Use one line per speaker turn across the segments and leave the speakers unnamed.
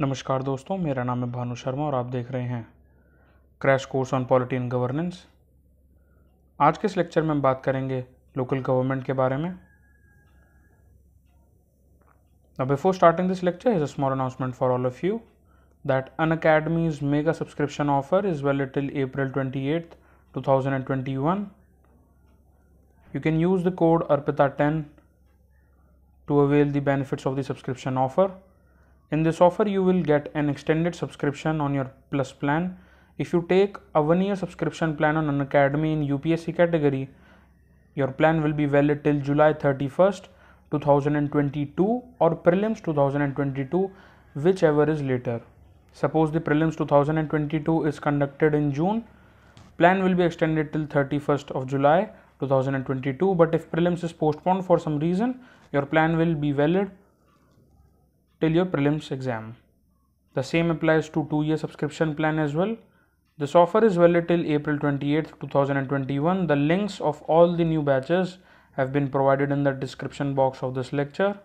नमस्कार दोस्तों मेरा नाम है भानु शर्मा और आप देख रहे हैं crash course on polity and governance आज के इस लेक्चर में हम बात करेंगे लोकल गवर्नमेंट के बारे में ना before starting this lecture is a small announcement for all of you that Unacademy is mega subscription offer is well till April twenty eight two thousand and twenty one you can use the code Arpita ten to avail the benefits of the subscription offer in this offer you will get an extended subscription on your plus plan if you take a one year subscription plan on an academy in upsc category your plan will be valid till july 31st 2022 or prelims 2022 whichever is later suppose the prelims 2022 is conducted in june plan will be extended till 31st of july 2022 but if prelims is postponed for some reason your plan will be valid till your prelims exam. The same applies to 2 year subscription plan as well. This offer is valid till April 28, 2021. The links of all the new batches have been provided in the description box of this lecture.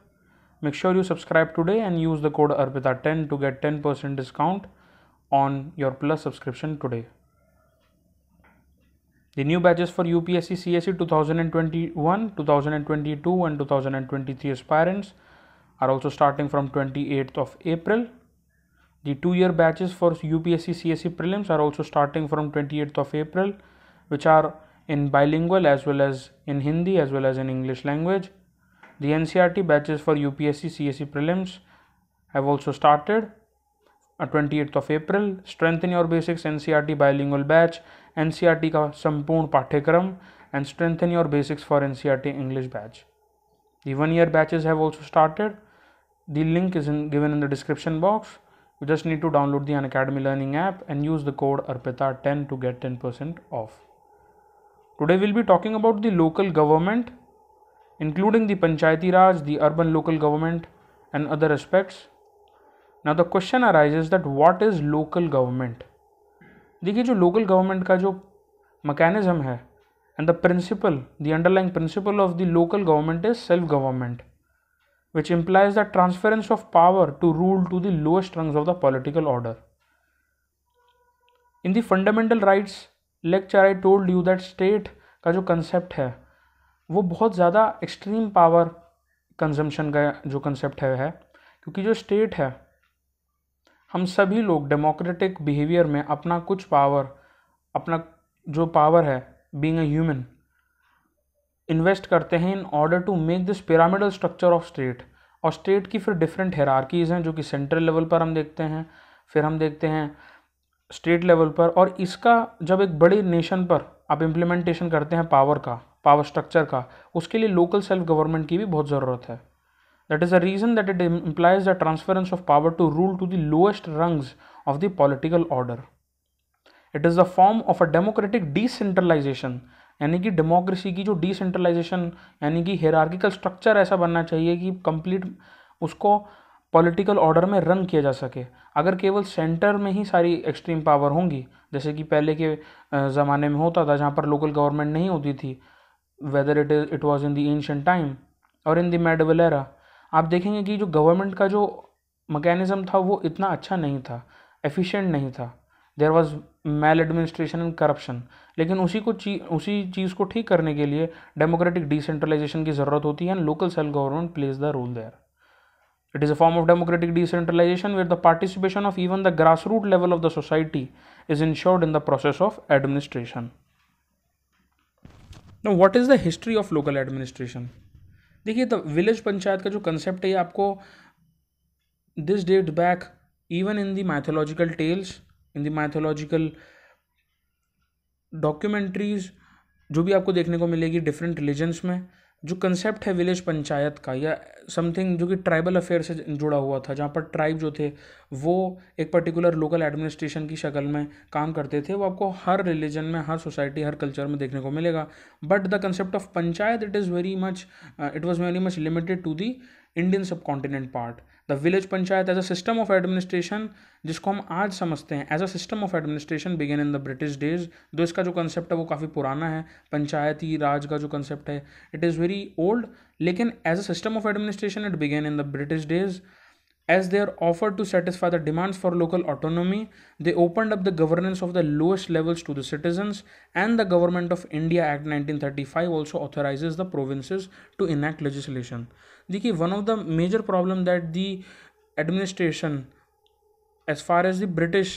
Make sure you subscribe today and use the code ARPITA10 to get 10% discount on your plus subscription today. The new batches for UPSC CSE 2021, 2022 and 2023 aspirants are also starting from 28th of April. The two-year batches for UPSC CSE prelims are also starting from 28th of April, which are in bilingual as well as in Hindi as well as in English language. The NCRT batches for UPSC CSE prelims have also started on uh, 28th of April. Strengthen your basics NCRT bilingual batch, NCRT ka संपूर्ण पाठ्यक्रम and strengthen your basics for NCRT English batch. The one year batches have also started the link is in, given in the description box you just need to download the Academy learning app and use the code arpita10 to get 10% off today we'll be talking about the local government including the panchayati raj the urban local government and other aspects now the question arises that what is local government देखिए जो local government का जो mechanism है and the principle the underlying principle of the local government is self government which implies the transference of power to rule to the lowest rungs of the political order. In the fundamental rights lecture I told you that state का जो concept है वो बहुत ज़्यादा extreme power consumption का जो concept है, है क्योंकि जो स्टेट है हम सभी लोग डेमोक्रेटिक बिहेवियर में अपना कुछ पावर अपना जो पावर है बींग अ ह्यूमन इन्वेस्ट करते हैं in order to make this pyramidal structure of state और स्टेट की फिर डिफरेंट हेरारकीज़ हैं जो कि सेंट्रल लेवल पर हम देखते हैं फिर हम देखते हैं स्टेट लेवल पर और इसका जब एक बड़े नेशन पर आप इम्प्लीमेंटेशन करते हैं पावर का पावर स्ट्रक्चर का उसके लिए लोकल सेल्फ गवर्नमेंट की भी बहुत ज़रूरत है that is a reason that it implies the transference of power to rule to the lowest rungs of the political order it is the form of a democratic decentralisation यानी कि democracy की जो decentralisation यानी कि hierarchical structure ऐसा बनना चाहिए कि कंप्लीट उसको पॉलिटिकल ऑर्डर में रन किया जा सके अगर केवल सेंटर में ही सारी एक्सट्रीम पावर होंगी जैसे कि पहले के ज़माने में होता था जहाँ पर लोकल गवर्नमेंट नहीं होती थी whether it is it was in the ancient time और इन दी मेड वलेरा आप देखेंगे कि जो गवर्नमेंट का जो मकैनिज़म था वो इतना अच्छा नहीं था एफिशिएंट नहीं था there was maladministration and corruption लेकिन उसी को ची उसी चीज़ को ठीक करने के लिए डेमोक्रेटिक डिसेंट्रलाइजेशन की ज़रूरत होती है and local self government plays the role there it is a form of democratic decentralisation where the participation of even the grass root level of the society is ensured in the process of administration no what is the history of local administration देखिए the village panchayat का जो concept है आपको this date back even in the mythological tales in the mythological documentaries जो भी आपको देखने को मिलेगी डिफरेंट रिलीजन्स में जो कंसेप्ट है विलेज पंचायत का या समथिंग जो कि ट्राइबल अफेयर से जुड़ा हुआ था जहाँ पर ट्राइब जो थे वो एक पर्टिकुलर लोकल एडमिनिस्ट्रेशन की शक्ल में काम करते थे वो आपको हर रिलीजन में हर सोसाइटी हर कल्चर में देखने को मिलेगा but the concept of panchayat it is very much it was very much limited to the Indian subcontinent part the village panchayat as a system of administration जिसको हम आज समझते हैं as a system of administration began in the British days though इसका जो concept है वो काफ़ी पुराना है पंचायती राज का जो कंसेप्ट है इट इज़ वेरी ओल्ड लेकिन as a system of administration it began in the British days As they are offered to satisfy the demands for local autonomy, they opened up the governance of the lowest levels to the citizens, and the Government of India Act 1935 also authorizes the provinces to enact legislation. देखिए one of the major problem that the administration as far as the British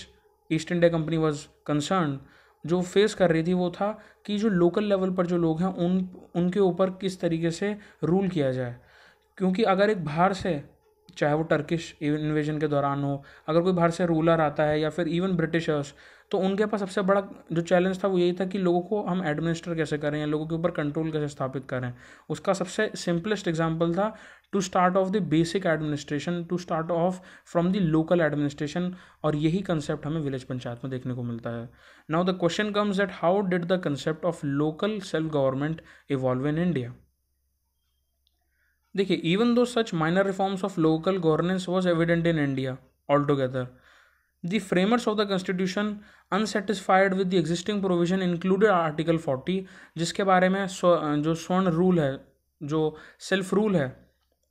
East India Company was concern जो face कर रही थी वो था कि जो local level पर जो लोग हैं उन उनके ऊपर किस तरीके से रूल किया जाए क्योंकि अगर एक बाहर से चाहे वो टर्किश इन्वेजन के दौरान हो अगर कोई बाहर से रूलर आता है या फिर इवन ब्रिटिशर्स तो उनके पास सबसे बड़ा जो चैलेंज था वो यही था कि लोगों को हम एडमिनिस्टर कैसे करें या लोगों के ऊपर कंट्रोल कैसे स्थापित करें उसका सबसे सिंपलेस्ट एग्जाम्पल था to start off the basic administration to start off from the local administration और यही कंसेप्ट हमें विलेज पंचायत में देखने को मिलता है now the question comes that how did the concept of local self government evolve in India देखिए even though such minor reforms of local governance was evident in India all together the framers of the constitution unsatisfied with the existing provision included article forty जिसके बारे में जो स्वर्ण rule है जो self rule है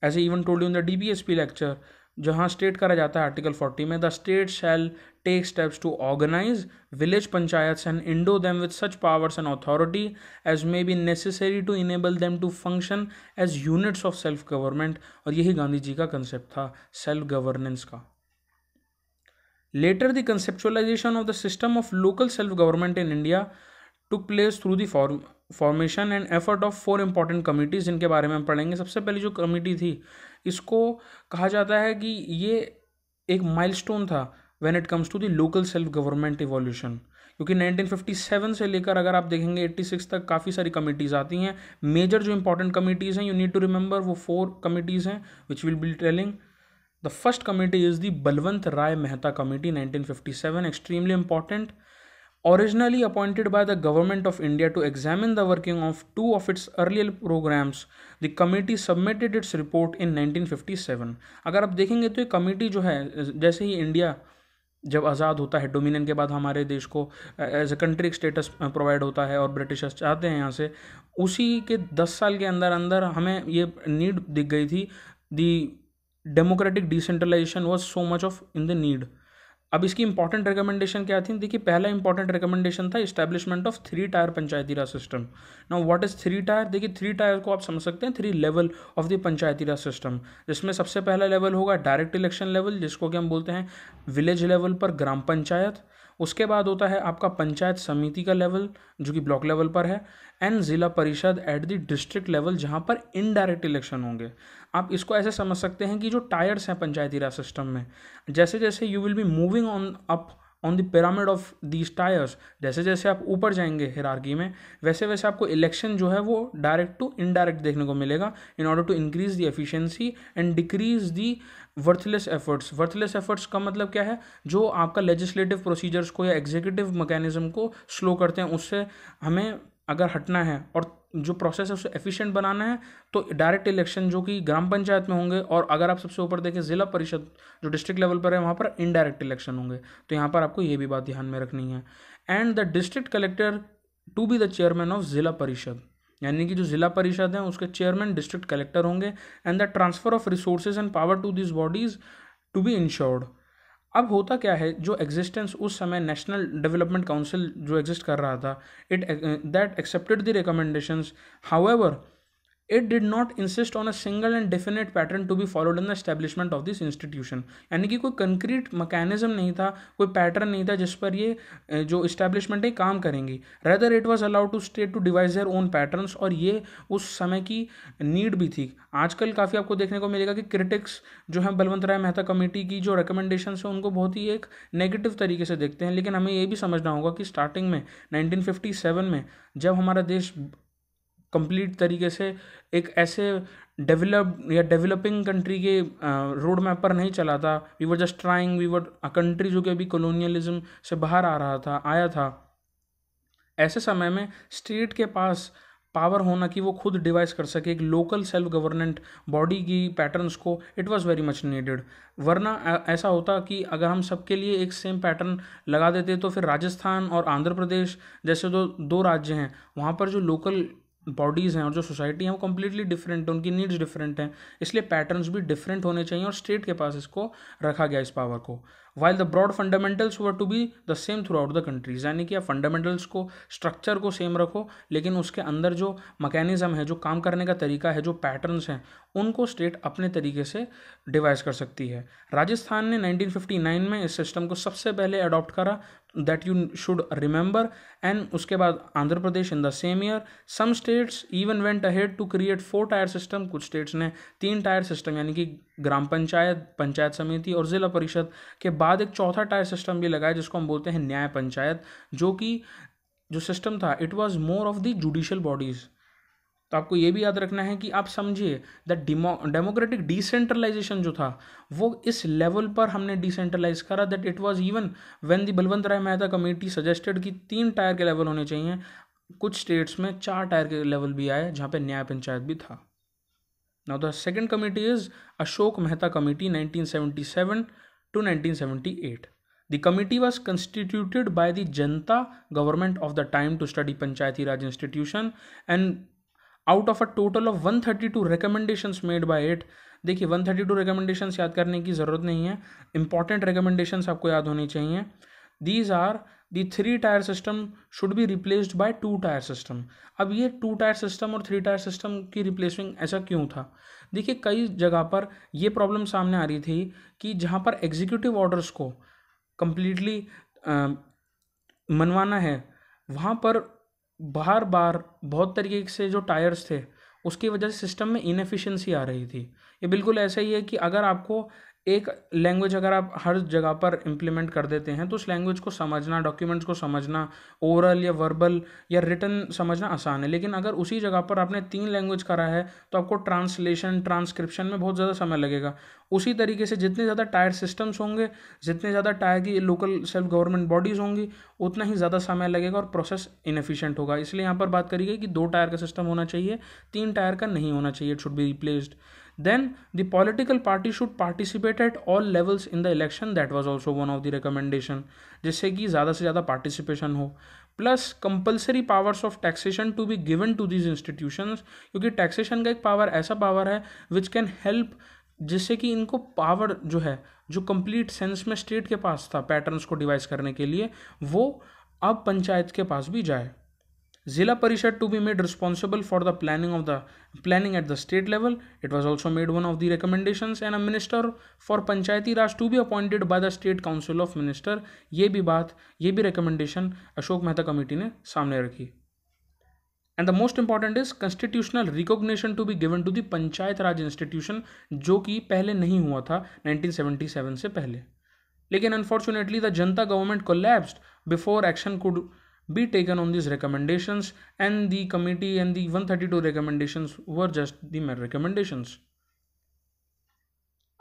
as even told in the D P S P lecture जहां state करा जाता है आर्टिकल फोर्टी में the state shall take steps to organise village panchayat and endow them with such powers and authority as may be necessary to enable them to function as units of self government और यही गांधी जी का concept था self governance का later the conceptualisation of the system of local self government in India took place through the form formation and effort of four important committees जिनके बारे में हम पढ़ेंगे सबसे पहले जो कमेटी थी इसको कहा जाता है कि ये एक माइलस्टोन था when it comes to the local self government evolution क्योंकि 1957 से लेकर अगर आप देखेंगे 86 तक काफ़ी सारी कमेटीज़ आती हैं मेजर जो इंपॉर्टेंट कमेटीज़ हैं यू नीड टू रिमेंबर वो फोर कमेटीज़ हैं which will be telling the first committee is the Balwant Rai Mehta committee 1957 extremely important originally appointed by the Government of India to examine the working of two of its earlier programs, the committee submitted its report in 1957. अगर आप देखेंगे तो ये committee जो है जैसे ही India जब आज़ाद होता है डोमिनियन के बाद हमारे देश को as a country status provide होता है और ब्रिटिशर्स चाहते हैं यहाँ से उसी के दस साल के अंदर अंदर हमें ये नीड दिख गई थी the democratic decentralisation was so much of in the need अब इसकी इंपॉर्टेंट रिकमेंडेशन क्या थी देखिए पहला इंपॉर्टेंट रिकमेंडेशन था establishment of three tier Panchayati Raj system now what is three tier देखिए थ्री टायर को आप समझ सकते हैं three level of the Panchayati Raj system जिसमें सबसे पहला लेवल होगा डायरेक्ट इलेक्शन लेवल जिसको कि हम बोलते हैं विलेज लेवल पर ग्राम पंचायत उसके बाद होता है आपका पंचायत समिति का लेवल जो कि ब्लॉक लेवल पर है एंड ज़िला परिषद एट द डिस्ट्रिक्ट लेवल जहाँ पर इनडायरेक्ट इलेक्शन होंगे आप इसको ऐसे समझ सकते हैं कि जो टायर्स हैं पंचायती राज सिस्टम में जैसे जैसे you will be moving on up on the pyramid of these tiers जैसे जैसे आप ऊपर जाएंगे हिरार्की में वैसे वैसे आपको इलेक्शन जो है वो डायरेक्ट टू इनडायरेक्ट देखने को मिलेगा in order to increase the efficiency and decrease the worthless efforts worthless efforts का मतलब क्या है जो आपका लेजिस्लेटिव प्रोसीजर्स को या एग्जीक्यूटिव मैकेनिज्म को स्लो करते हैं उससे हमें अगर हटना है और जो प्रोसेस है उसे एफिशिएंट बनाना है तो डायरेक्ट इलेक्शन जो कि ग्राम पंचायत में होंगे और अगर आप सबसे ऊपर देखें ज़िला परिषद जो डिस्ट्रिक्ट लेवल पर है वहाँ पर इनडायरेक्ट इलेक्शन होंगे तो यहाँ पर आपको ये भी बात ध्यान में रखनी है and the district collector to be the chairman of zila parishad यानी कि जो जिला परिषद है उसके चेयरमैन डिस्ट्रिक्ट कलेक्टर होंगे and the transfer of resources and power to this bodies to be ensured अब होता क्या है जो एग्जिस्टेंस उस समय नेशनल डेवलपमेंट काउंसिल जो एग्जिस्ट कर रहा था it that accepted the recommendations however it did not insist on a single and definite pattern to be followed in the establishment of this institution यानी कि कोई concrete mechanism नहीं था कोई पैटर्न नहीं था जिस पर ये जो इस्टेब्लिशमेंट है काम करेंगी rather it was allowed to state to devise their own pattern और ये उस समय की नीड भी थी आजकल काफ़ी आपको देखने को मिलेगा कि क्रिटिक्स जो है बलवंत राय मेहता कमेटी की जो रिकमेंडेशन है उनको बहुत ही एक नेगेटिव तरीके से देखते हैं लेकिन हमें ये भी समझना होगा कि स्टार्टिंग में 1957 में जब हमारा देश कंप्लीट तरीके से एक ऐसे डेवलप या डेवलपिंग कंट्री के रोड मैप पर नहीं चला था we were just trying we were a country जो कि अभी कॉलोनियलिज्म से बाहर आ रहा था आया था ऐसे समय में स्टेट के पास पावर होना कि वो खुद डिवाइस कर सके एक लोकल सेल्फ गवर्नेंट बॉडी की पैटर्न्स को it was very much needed वरना ऐसा होता कि अगर हम सबके लिए एक सेम पैटर्न लगा देते तो फिर राजस्थान और आंध्र प्रदेश जैसे जो तो दो राज्य हैं वहाँ पर जो लोकल बॉडीज़ हैं और जो सोसाइटी हैं वो कम्प्लीटली डिफरेंट है उनकी नीड्स डिफरेंट हैं इसलिए पैटर्न्स भी डिफरेंट होने चाहिए और स्टेट के पास इसको रखा गया इस पावर को while the broad fundamentals were to be the same throughout the countries यानी कि आप फंडामेंटल्स को स्ट्रक्चर को सेम रखो लेकिन उसके अंदर जो मैकेनिज्म है जो काम करने का तरीका है जो पैटर्न्स हैं उनको स्टेट अपने तरीके से डिवाइस कर सकती है राजस्थान ने 1959 में इस सिस्टम को सबसे पहले अडॉप्ट करा that you should remember and उसके बाद Andhra Pradesh in the same year some states even went ahead to create four tier system कुछ स्टेट्स ने तीन टायर सिस्टम यानी कि ग्राम पंचायत पंचायत समिति और जिला परिषद के बाद एक चौथा टायर सिस्टम भी लगाया जिसको हम बोलते हैं न्याय पंचायत जो कि जो सिस्टम था it was more of the judicial bodies तो आपको ये भी याद रखना है कि आप समझिए द डेमोक्रेटिक डिसेंट्रलाइजेशन जो था वो इस लेवल पर हमने डिसेंट्रलाइज करा that it was even when the Balwant Rai Mehta committee suggested कि तीन टायर के लेवल होने चाहिए कुछ स्टेट्स में चार टायर के लेवल भी आए जहाँ पे न्याय पंचायत भी था now the second committee is Ashok Mehta committee nineteen to 1978. The committee was constituted by the Janta government of the time to study Panchayati Raj institution and out of a total of 132 recommendations made by it देखिए 132 recommendations याद करने की ज़रूरत नहीं है important recommendations आपको याद होनी चाहिए these are the three tier system should be replaced by two tier system अब ये टू टायर सिस्टम और थ्री टायर सिस्टम की रिप्लेसमेंट ऐसा क्यों था देखिए कई जगह पर ये प्रॉब्लम सामने आ रही थी कि जहाँ पर एग्जीक्यूटिव ऑर्डर्स को कम्प्लीटली मनवाना है वहाँ पर बार बार बहुत तरीके से जो टायर्स थे उसकी वजह से सिस्टम में इनफिशेंसी आ रही थी ये बिल्कुल ऐसा ही है कि अगर आपको एक लैंग्वेज अगर आप हर जगह पर इम्प्लीमेंट कर देते हैं तो उस लैंग्वेज को समझना डॉक्यूमेंट्स को समझना ओरल या वर्बल या रिटर्न समझना आसान है लेकिन अगर उसी जगह पर आपने तीन लैंग्वेज करा है तो आपको ट्रांसलेशन ट्रांसक्रिप्शन में बहुत ज़्यादा समय लगेगा उसी तरीके से जितने ज़्यादा टायर सिस्टम्स होंगे जितने ज़्यादा टायर की लोकल सेल्फ गवर्नमेंट बॉडीज़ होंगी उतना ही ज़्यादा समय लगेगा और प्रोसेस इनफिशियंट होगा इसलिए यहाँ पर बात करी गई कि दो टायर का सिस्टम होना चाहिए तीन टायर का नहीं होना चाहिए it should be replaced Then the political party should participate at all levels in the election. That was also one of the recommendation. जिससे कि ज़्यादा से ज़्यादा participation हो plus compulsory powers of taxation to be given to these institutions क्योंकि taxation का एक power ऐसा पावर है विच कैन हेल्प जिससे कि इनको पावर जो है जो कंप्लीट सेंस में स्टेट के पास था पैटर्न्स को डिवाइस करने के लिए वो अब पंचायत के पास भी जाए zila parishad to be made responsible for the planning of the planning at the state level it was also made one of the recommendation and a minister for Panchayati Raj to be appointed by the state council of minister ये भी बात ये भी recommendation Ashok Mehta committee ने सामने रखी and the most important is constitutional recognition to be given to the Panchayat Raj institution जो कि पहले नहीं हुआ था नाइनटीन सेवन से पहले लेकिन अनफॉर्चुनेटली द जनता गवर्नमेंट को lapse before action could be taken on these recommendations and the committee and the 132 recommendations were just the mere recommendations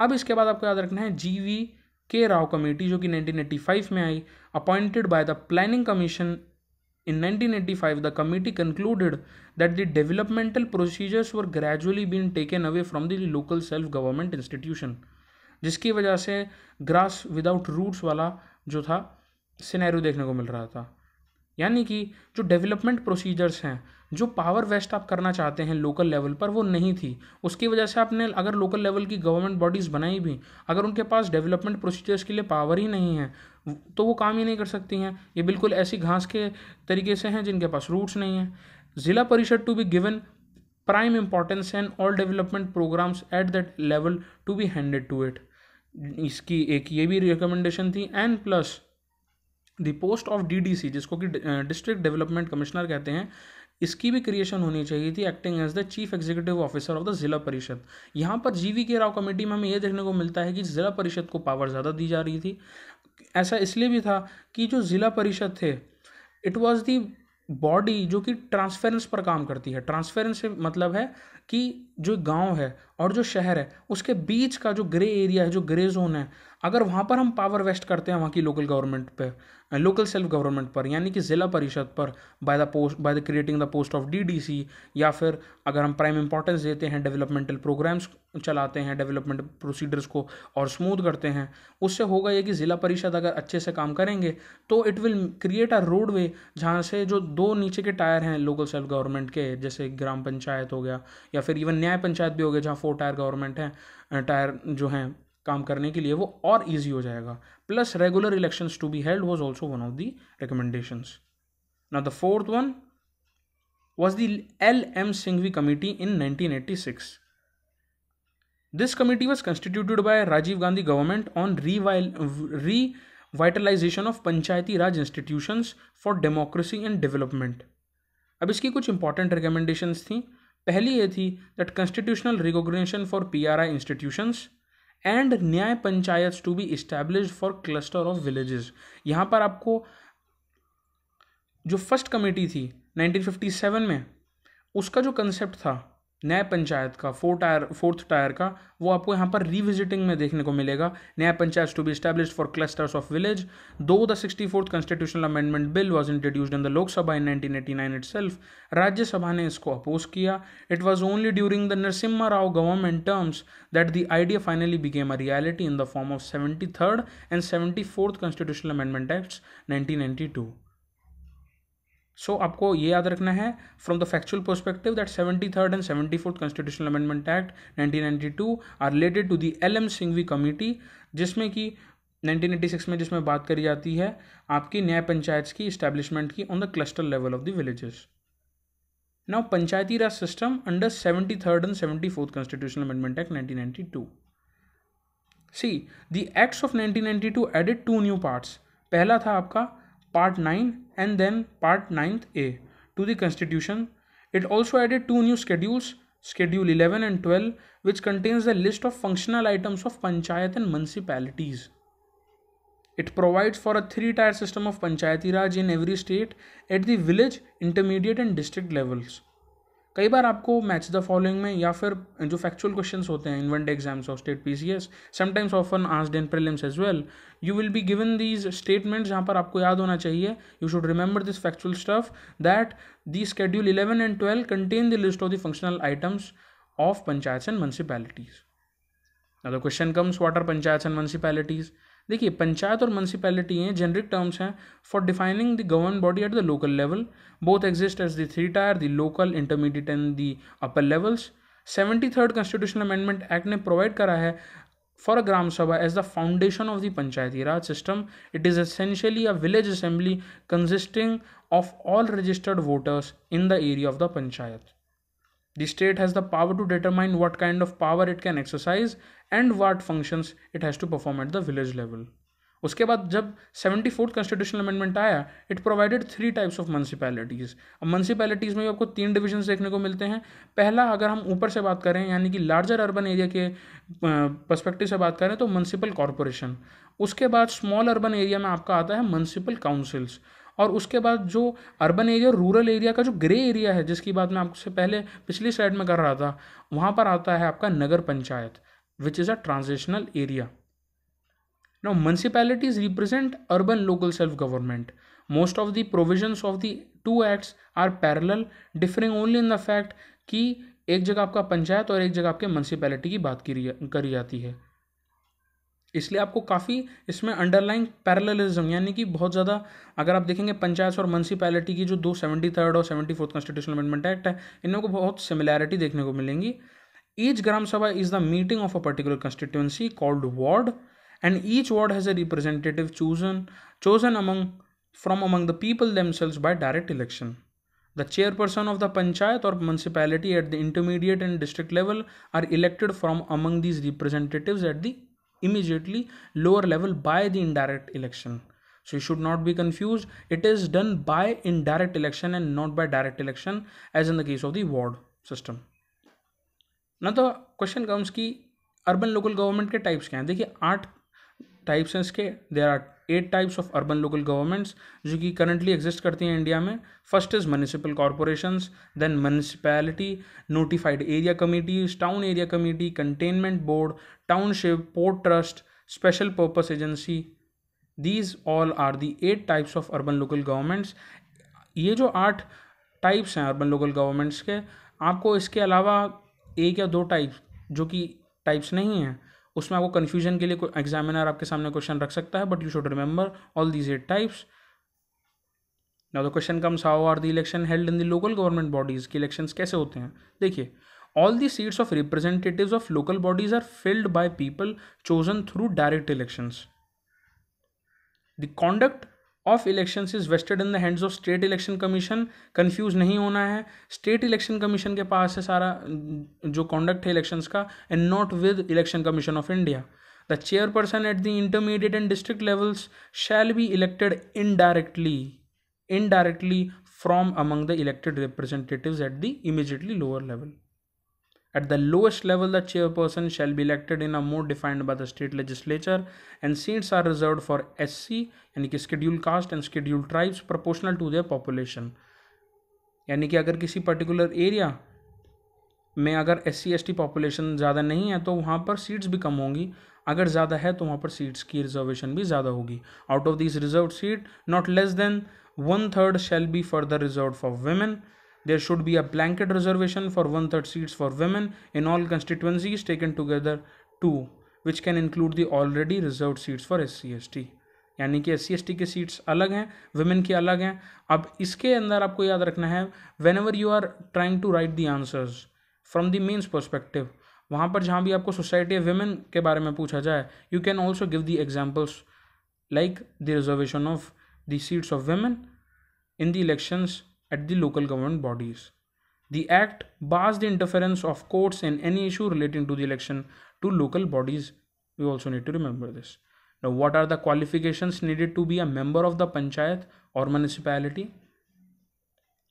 अब इसके बाद आपको याद रखना है जीवी के राव कमेटी जो कि 1985 में आई appointed by the Planning Commission In 1985, the committee concluded that the developmental procedures were gradually being taken away from the local self-government institution, जिसकी वजह से ग्रास विदाउट रूट्स वाला जो था सिनेरियो देखने को मिल रहा था यानी कि जो डेवलपमेंट प्रोसीजर्स हैं जो पावर वेस्ट आप करना चाहते हैं लोकल लेवल पर वो नहीं थी उसकी वजह से आपने अगर लोकल लेवल की गवर्नमेंट बॉडीज़ बनाई भी अगर उनके पास डेवलपमेंट प्रोसीजर्स के लिए पावर ही नहीं है तो वो काम ही नहीं कर सकती हैं ये बिल्कुल ऐसी घास के तरीके से हैं जिनके पास रूट्स नहीं हैं zila parishad to be given prime importance and all development programmes at that level to be handed to it इसकी एक ये भी रिकमेंडेशन थी and plus the post of DDC जिसको कि डिस्ट्रिक्ट डेवलपमेंट कमिश्नर कहते हैं इसकी भी क्रिएशन होनी चाहिए थी acting as the chief executive officer of the zila parishad यहाँ पर जीवी के राव कमेटी में हमें यह देखने को मिलता है कि जिला परिषद को पावर ज़्यादा दी जा रही थी ऐसा इसलिए भी था कि जो जिला परिषद थे इट वॉज़ दी बॉडी जो कि ट्रांसफेरेंस पर काम करती है ट्रांसफेरेंस मतलब है कि जो गांव है और जो शहर है उसके बीच का जो ग्रे एरिया है जो ग्रे जोन है अगर वहाँ पर हम पावर वेस्ट करते हैं वहाँ की लोकल गवर्नमेंट पर लोकल सेल्फ गवर्नमेंट पर यानी कि ज़िला परिषद पर by the post by the creating the post of DDC या फिर अगर हम प्राइम इंपॉर्टेंस देते हैं डेवलपमेंटल प्रोग्राम्स चलाते हैं डेवलपमेंट प्रोसीडर्स को और स्मूथ करते हैं उससे होगा ये कि ज़िला परिषद अगर अच्छे से काम करेंगे तो it will create a road way जहाँ से जो दो नीचे के टायर हैं लोकल सेल्फ गवर्नमेंट के जैसे ग्राम पंचायत हो गया या या फिर इवन न्याय पंचायत भी हो गया जहाँ फोर टायर गवर्नमेंट है टायर जो हैं काम करने के लिए वो और ईजी हो जाएगा plus regular election to be held was also one of the recommendation ना the fourth one was the L M Singhvi committee in nineteen eighty six this committee was constituted by Rajiv Gandhi government on रीवाइल revitalisation of Panchayati Raj institution for democracy and development अब इसकी कुछ important recommendation थी पहली ये थी that constitutional recognition for P R I institutions and nyaya panchayat to be establish for cluster of villages यहाँ पर आपको जो फर्स्ट कमेटी थी 1957 में उसका जो कंसेप्ट था न्याय पंचायत का फोर टायर फोर्थ टायर का वो आपको यहाँ पर रिविजिटिंग में देखने को मिलेगा न्याय panchayat to be establish for clusters of village though the sixty fourth constitutional amendment bill was introduced in the Lok Sabha in nineteen eighty nine itself Rajya Sabha ने इसको अपोज किया it was only during the Narasimha Rao government terms that the idea finally became a reality in the form of seventy third and seventy fourth constitutional amendment act nineteen ninety two so so, आपको ये याद रखना है from the factual perspective that seventy third and seventy fourth constitutional amendment act nineteen ninety two are related to the L M Singhvi committee जिसमें कि nineteen eighty six में जिसमें बात करी जाती है आपकी न्याय पंचायत की इस्टेब्लिशमेंट की on the cluster level of the villages now panchayati Raj system under seventy third and seventy fourth constitutional amendment act nineteen ninety two see the acts of nineteen ninety two added two new parts पहला था आपका Part 9 and then Part 9A to the Constitution. It also added two new schedules, Schedule 11 and 12, which contains a list of functional items of panchayat and municipalities. It provides for a three-tier system of Panchayati Raj in every state at the village, intermediate and district levels. कई बार आपको match the following में या फिर जो factual questions होते हैं in one day exams of state P C S sometimes often asked in prelims as well you will be given these statements जहाँ पर आपको याद होना चाहिए you should remember this factual stuff that the schedule eleven and twelve contain the list of the functional items of panchayat and municipalities other question comes what are what and panchayats देखिए पंचायत और municipality हैं generic terms हैं for defining the govern body at the local level both exist as the tier the local intermediate and the upper levels seventy third constitutional amendment act ने provide करा है for a Gram Sabha as the foundation of the Panchayati Raj system it is essentially a village assembly consisting of all registered voters in the area of the panchayat The state has the power to determine what kind of power it can exercise and what functions it has to perform at the village level. उसके बाद जब seventy fourth constitutional amendment आया it provided three types of municipalities अब municipalities में भी आपको तीन divisions देखने को मिलते हैं पहला अगर हम ऊपर से बात करें यानी कि लार्जर अर्बन एरिया के पर्सपेक्टिव से बात करें तो म्यूनसिपल कॉरपोरेशन उसके बाद स्मॉल अर्बन एरिया में आपका आता है म्यूनसिपल काउंसिल्स और उसके बाद जो अर्बन एरिया रूरल एरिया का जो ग्रे एरिया है जिसकी बात मैं आपसे पहले पिछली साइड में कर रहा था वहाँ पर आता है आपका Nagar Panchayat which is a transitional area now municipalities represent urban local self government most of the provisions of the two acts are parallel differing only in the fact कि एक जगह आपका पंचायत और एक जगह आपके म्यूनसिपैलिटी की बात करी करी जाती है इसलिए आपको काफ़ी इसमें अंडरलाइन पैरेललिज्म यानी कि बहुत ज़्यादा अगर आप देखेंगे पंचायत और म्यूनसिपैलिटी की जो दो सेवेंटी थर्ड और seventy fourth constitutional amendment act है इनमें को बहुत सिमिलैरिटी देखने को मिलेंगी each Gram Sabha is the meeting of a particular constituency called ward and each ward has a representative chosen chosen among from among the people themselves by direct election the chairperson of the panchayat और municipality at the intermediate and district level are elected from among these representative at the immediately lower level by the indirect election so you should not be confused it is done by indirect election and not by direct election as in the case of the ward system now the question comes ki urban local government ke types kya hain dekhiye आठ types हैं इसके there are eight types of urban local governments जो कि currently exist करती हैं India में first is municipal corporation then municipality notified area committees town area committee cantonment board township port trust special purpose agency these all are the eight types of urban local governments ये जो आठ types हैं urban local governments के आपको इसके अलावा एक या दो टाइप जो कि टाइप्स नहीं हैं उसमें आपको कन्फ्यूजन के लिए कोई एग्जामिनर आपके सामने क्वेश्चन रख सकता है but you should remember all these eight types now the question comes how are the election held in the local government bodies के इलेक्शन कैसे होते हैं देखिए all the seats of representative of local bodies are filled by people chosen through direct elections the conduct of election is vested in the hands of state election commission confuse नहीं होना है state election commission के पास है सारा जो conduct है elections का and not with election commission of India the chairperson at the intermediate and district levels shall be elected indirectly indirectly from among the elected representative at the immediately lower level At the lowest level, the chairperson shall be elected in a mode defined by the state legislature, and seats are reserved for SC, यानी कि scheduled caste and scheduled tribes proportional to their population. यानी कि अगर किसी particular area में अगर S C S T population ज़्यादा नहीं है तो वहाँ पर सीट्स भी कम होंगी अगर ज़्यादा है तो वहाँ पर सीट्स की रिजर्वेशन भी ज़्यादा होगी out of this reserve seat not less than one third shall be further reserve for women there should be a blanket reservation for one third seats for women in all constituencies taken together two which can include the already reserved seats for S C यानी कि S C के seats अलग हैं women की अलग हैं अब इसके अंदर आपको याद रखना है whenever you are trying to write the answers from the mains perspective वहाँ पर जहाँ भी आपको सोसाइटी ऑफ वेमेन के बारे में पूछा जाए you can also give the examples like the reservation of the seats of women in the elections at the local government bodies. The Act bars the interference of courts in any issue relating to the election to local bodies. We also need to remember this. Now, what are the qualifications needed to be a member of the panchayat or municipality?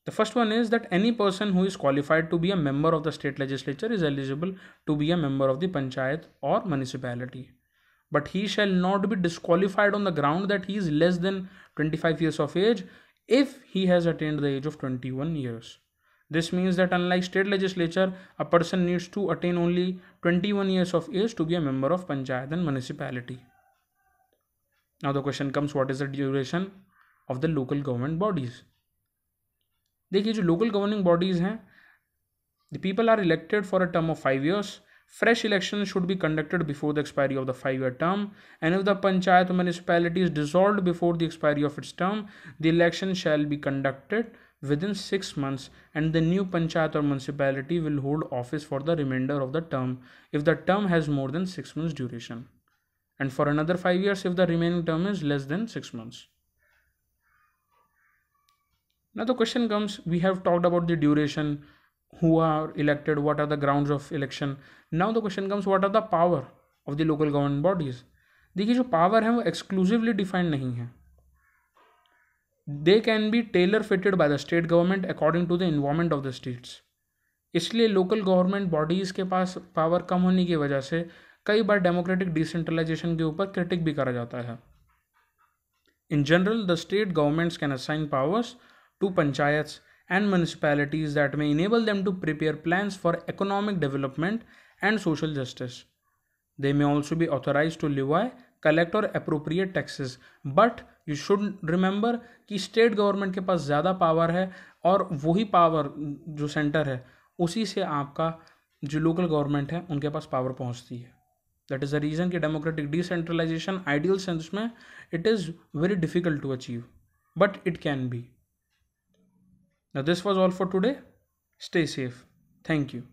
The first one is that any person who is qualified to be a member of the state legislature is eligible to be a member of the panchayat or municipality. But he shall not be disqualified on the ground that he is less than 25 years of age if he has attained the age of 21 years. This means that unlike state legislature, a person needs to attain only 21 years of age to be a member of panchayat and municipality. Now the question comes what is the duration of the local government bodies? देखिए जो local governing bodies the people are elected for a term of 5 years Fresh elections should be conducted before the expiry of the five-year term, and if the panchayat or municipality is dissolved before the expiry of its term, the election shall be conducted within six months, and the new panchayat or municipality will hold office for the remainder of the term if the term has more than six months duration, and for another five years if the remaining term is less than six months. Now the question comes: We have talked about the duration who are elected what are the grounds of election now the question comes what are the power of the local government bodies देखिए जो power है वो exclusively defined नहीं है they can be tailor fitted by the state government according to the environment of the states इसलिए local government bodies के पास power कम होने की वजह से कई बार डेमोक्रेटिक डिसेंट्रलाइजेशन के ऊपर क्रिटिक भी करा जाता है in general the state governments can assign powers to panchayats and municipalities that may enable them to prepare plans for economic development and social justice. They may also be authorized to levy, collect or appropriate taxes. But you should remember कि state government के पास ज़्यादा power है और वही power जो center है उसी से आपका जो local government है उनके पास power पहुंचती है दैट इज़ द रीज़न कि डेमोक्रेटिक डिसेंट्रलाइजेशन आइडियल सेंस में it is very difficult to achieve but it can be Now, this was all for today. Stay safe. Thank you.